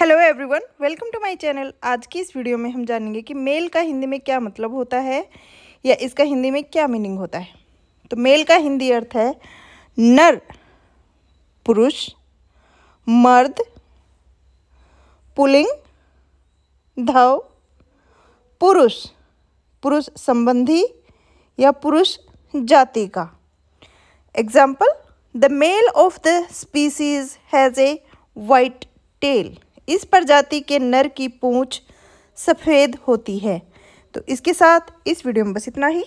hello everyone welcome to my channel आज की इस वीडियो में हम जानेंगे कि मेल का हिंदी में क्या मतलब होता है या इसका हिंदी में क्या मीनिंग होता है तो मेल का हिंदी अर्थ है नर पुरुष मर्द पुलिंग धव पुरुष पुरुष संबंधी या पुरुष जाति का example the male of the species has a white tail इस प्रजाति के नर की पूंछ सफ़ेद होती है तो इसके साथ इस वीडियो में बस इतना ही